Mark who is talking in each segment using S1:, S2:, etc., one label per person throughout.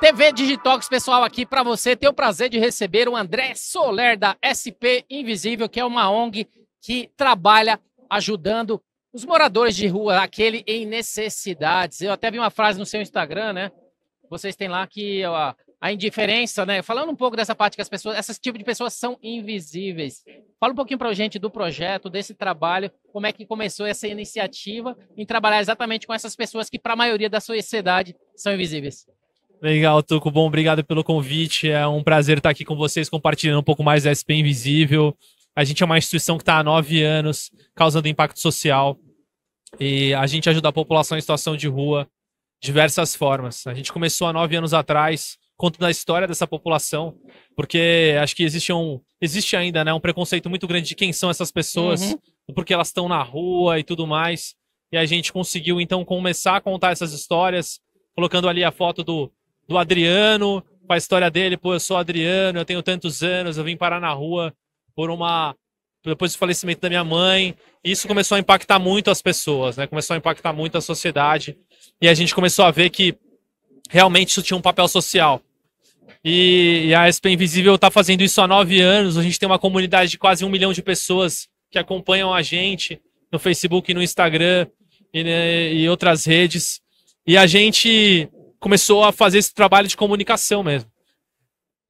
S1: TV Digitox, pessoal, aqui para você. Tenho o prazer de receber o André Soler, da SP Invisível, que é uma ONG que trabalha ajudando os moradores de rua, aquele em necessidades. Eu até vi uma frase no seu Instagram, né? Vocês têm lá que a indiferença, né? Falando um pouco dessa parte que as pessoas, esses tipo de pessoas são invisíveis. Fala um pouquinho para a gente do projeto, desse trabalho, como é que começou essa iniciativa em trabalhar exatamente com essas pessoas que, para a maioria da sociedade,
S2: são invisíveis. Legal, Tuco. Bom, obrigado pelo convite. É um prazer estar aqui com vocês, compartilhando um pouco mais da SP Invisível. A gente é uma instituição que está há nove anos causando impacto social e a gente ajuda a população em situação de rua diversas formas. A gente começou há nove anos atrás contando a história dessa população, porque acho que existe um existe ainda né, um preconceito muito grande de quem são essas pessoas, uhum. porque elas estão na rua e tudo mais. E a gente conseguiu então começar a contar essas histórias, colocando ali a foto do do Adriano, com a história dele, pô, eu sou Adriano, eu tenho tantos anos, eu vim parar na rua por uma depois do falecimento da minha mãe, isso começou a impactar muito as pessoas, né? Começou a impactar muito a sociedade e a gente começou a ver que realmente isso tinha um papel social. E, e a SP Invisível está fazendo isso há nove anos. A gente tem uma comunidade de quase um milhão de pessoas que acompanham a gente no Facebook, no Instagram e, né, e outras redes. E a gente começou a fazer esse trabalho de comunicação mesmo.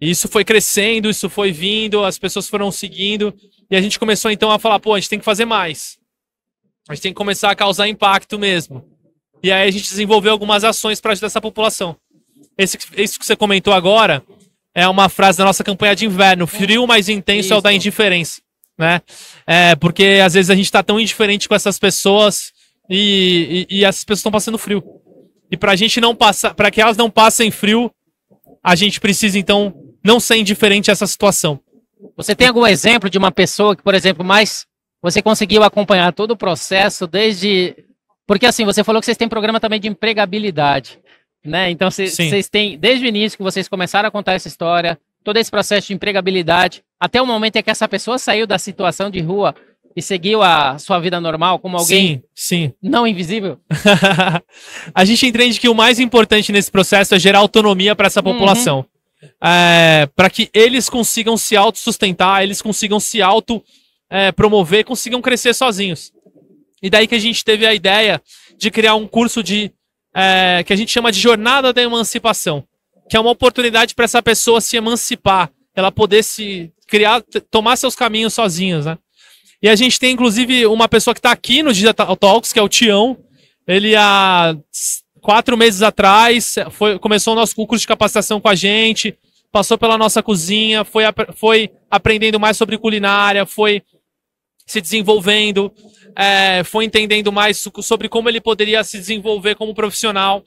S2: E isso foi crescendo, isso foi vindo, as pessoas foram seguindo, e a gente começou então a falar, pô, a gente tem que fazer mais. A gente tem que começar a causar impacto mesmo. E aí a gente desenvolveu algumas ações para ajudar essa população. Esse, isso que você comentou agora é uma frase da nossa campanha de inverno: é. frio mais intenso isso. é o da indiferença. Né? É, porque às vezes a gente está tão indiferente com essas pessoas e, e, e essas pessoas estão passando frio. E para a gente não passar, para que elas não passem frio, a gente precisa então não ser indiferente a essa situação. Você tem algum exemplo de uma pessoa que, por exemplo, mais você conseguiu acompanhar todo
S1: o processo desde porque assim, você falou que vocês têm programa também de empregabilidade, né? Então vocês têm desde o início que vocês começaram a contar essa história, todo esse processo de empregabilidade, até o momento em que essa pessoa saiu da situação de rua e seguiu a sua vida normal como alguém
S2: sim, sim. não invisível? a gente entende que o mais importante nesse processo é gerar autonomia para essa uhum. população. Uhum. É, para que eles consigam se autossustentar, eles consigam se auto é, promover, consigam crescer sozinhos. E daí que a gente teve a ideia de criar um curso de é, que a gente chama de jornada da emancipação, que é uma oportunidade para essa pessoa se emancipar, ela poder se criar, tomar seus caminhos sozinhos, né? E a gente tem, inclusive, uma pessoa que está aqui no Digital Talks, que é o Tião. Ele há quatro meses atrás foi, começou o nosso curso de capacitação com a gente, passou pela nossa cozinha, foi, foi aprendendo mais sobre culinária, foi se desenvolvendo, é, foi entendendo mais sobre como ele poderia se desenvolver como profissional.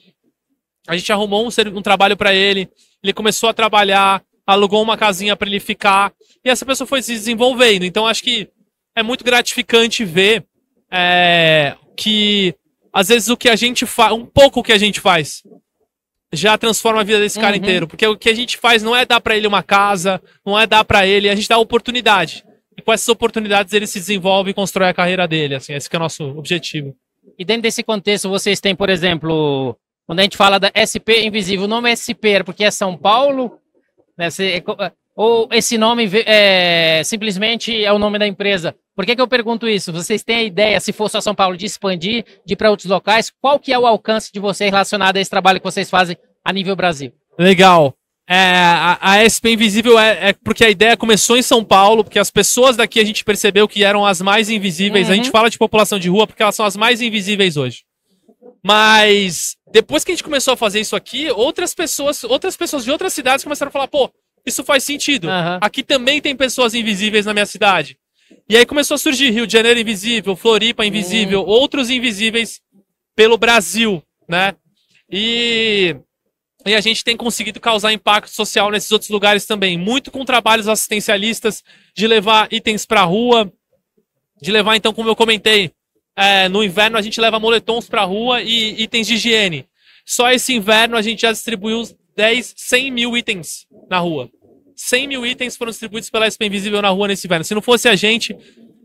S2: A gente arrumou um, um trabalho para ele, ele começou a trabalhar, alugou uma casinha para ele ficar, e essa pessoa foi se desenvolvendo. Então, acho que é muito gratificante ver é, que às vezes o que a gente faz, um pouco o que a gente faz, já transforma a vida desse cara uhum. inteiro. Porque o que a gente faz não é dar para ele uma casa, não é dar para ele, a gente dá oportunidade. E com essas oportunidades ele se desenvolve e constrói a carreira dele. Assim, esse é o nosso objetivo. E dentro desse contexto, vocês têm, por exemplo, quando a gente fala da
S1: SP Invisível, o nome é SP era é porque é São Paulo. Né? É ou esse nome é, simplesmente é o nome da empresa? Por que, que eu pergunto isso? Vocês têm a ideia, se for só São Paulo, de expandir, de ir para outros locais? Qual que é o alcance de vocês relacionado a esse trabalho que vocês
S2: fazem a nível Brasil? Legal. É, a, a, SP Invisível é, é, porque a ideia começou em São Paulo, porque as pessoas daqui a gente percebeu que eram as mais invisíveis. Uhum. A gente uhum. fala de população de rua porque elas são as mais invisíveis hoje. Mas depois que a gente começou a fazer isso aqui, outras pessoas, outras pessoas de outras cidades começaram a falar, pô, isso faz sentido. Uhum. Aqui também tem pessoas invisíveis na minha cidade. E aí começou a surgir Rio de Janeiro invisível, Floripa invisível, uhum. outros invisíveis pelo Brasil, né? E, e a gente tem conseguido causar impacto social nesses outros lugares também, muito com trabalhos assistencialistas de levar itens para a rua, de levar então, como eu comentei, é, no inverno a gente leva moletons para a rua e itens de higiene. Só esse inverno a gente já distribuiu 10, 100 mil itens na rua. 100 mil itens foram distribuídos pela SP Invisível na rua nesse inverno. Se não fosse a gente,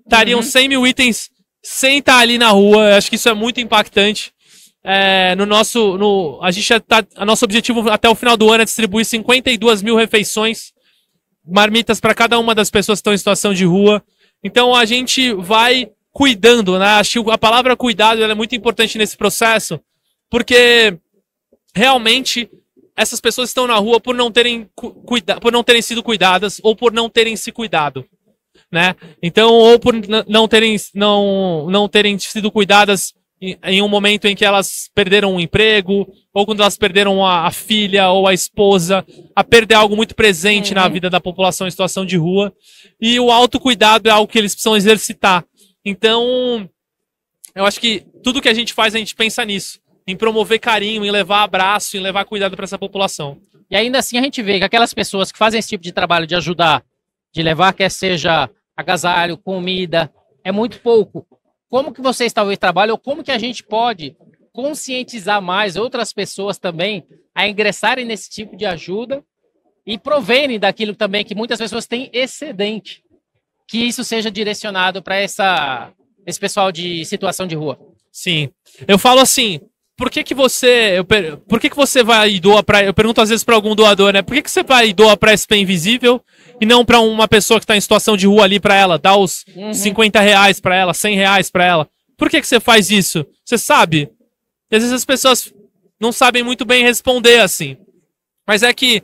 S2: estariam uhum. 100 mil itens sem estar ali na rua. Eu acho que isso é muito impactante. É, no nosso, no, a gente tá, a nosso objetivo até o final do ano é distribuir 52 mil refeições, marmitas para cada uma das pessoas que estão em situação de rua. Então a gente vai cuidando, né? Acho que a palavra cuidado é muito importante nesse processo, porque realmente essas pessoas estão na rua por não terem, cuida por não terem sido cuidadas ou por não terem se cuidado. Né? Então, ou por não terem, não, não terem sido cuidadas em, um momento em que elas perderam um emprego, ou quando elas perderam a, a filha ou a esposa. A perder algo muito presente na uhum. vida da população em situação de rua. E o autocuidado é algo que eles precisam exercitar. Então, eu acho que tudo que a gente faz, a gente pensa nisso em promover carinho, em levar abraço, em levar cuidado para essa população. E ainda assim a gente vê que aquelas pessoas que fazem esse tipo de trabalho de ajudar,
S1: de levar quer seja agasalho, comida, é muito pouco. Como que vocês talvez trabalham ou como que a gente pode conscientizar mais outras pessoas também a ingressarem nesse tipo de ajuda e proverem daquilo também que muitas pessoas têm excedente, que isso seja direcionado para essa esse pessoal de situação de rua. Sim.
S2: Eu falo assim, por que que você, per... por que que você vai e doa para, eu pergunto às vezes para algum doador, né? Por que que você vai e doa para SP Invisível e não para uma pessoa que tá em situação de rua ali para ela, dá os uhum. 50 reais para ela, 100 reais para ela? Por que que você faz isso? Você sabe? E às vezes as pessoas não sabem muito bem responder assim. Mas é que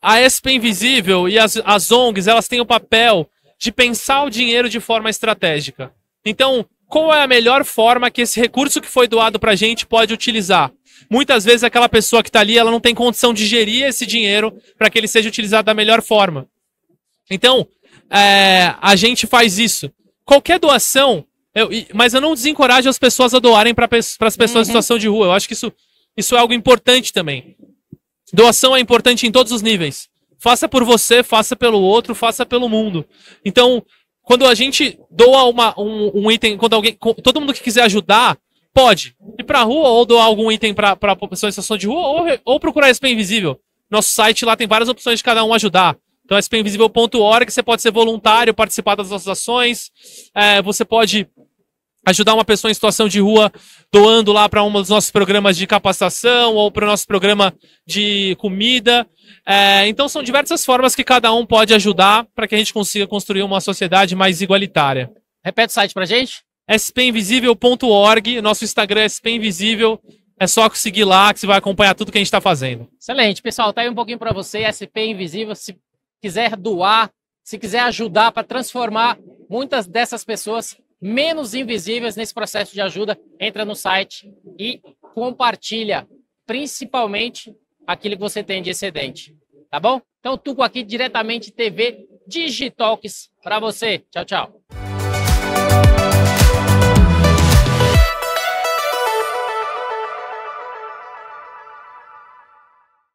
S2: a SP Invisível e as, as ONGs, elas têm o papel de pensar o dinheiro de forma estratégica. Então, qual é a melhor forma que esse recurso que foi doado para a gente pode utilizar. Muitas vezes aquela pessoa que está ali, ela não tem condição de gerir esse dinheiro para que ele seja utilizado da melhor forma. Então, é, a gente faz isso. Qualquer doação, eu, mas eu não desencorajo as pessoas a doarem para as pessoas uhum. em situação de rua. Eu acho que isso, isso é algo importante também. Doação é importante em todos os níveis. Faça por você, faça pelo outro, faça pelo mundo. Então, quando a gente doa uma, um, um item, quando alguém, todo mundo que quiser ajudar, pode ir pra rua ou doar algum item pra, pra pessoa em situação de rua ou, ou procurar SP Invisível. Nosso site lá tem várias opções de cada um ajudar. Então, é spinvisível.org, você pode ser voluntário, participar das nossas ações, é, você pode ajudar uma pessoa em situação de rua doando lá para um dos nossos programas de capacitação ou para o nosso programa de comida. É, então são diversas formas que cada um pode ajudar para que a gente consiga construir uma sociedade mais igualitária. Repete o site para gente? spinvisível.org, nosso Instagram é spinvisível. É só seguir lá que você vai acompanhar tudo que a gente está fazendo.
S1: Excelente, pessoal. Tá aí um pouquinho para você, SP Invisível. Se quiser doar, se quiser ajudar para transformar muitas dessas pessoas menos invisíveis nesse processo de ajuda, entra no site e compartilha, principalmente aquilo que você tem de excedente. Tá bom? Então, Tuco aqui diretamente TV Digitalks para você. Tchau, tchau.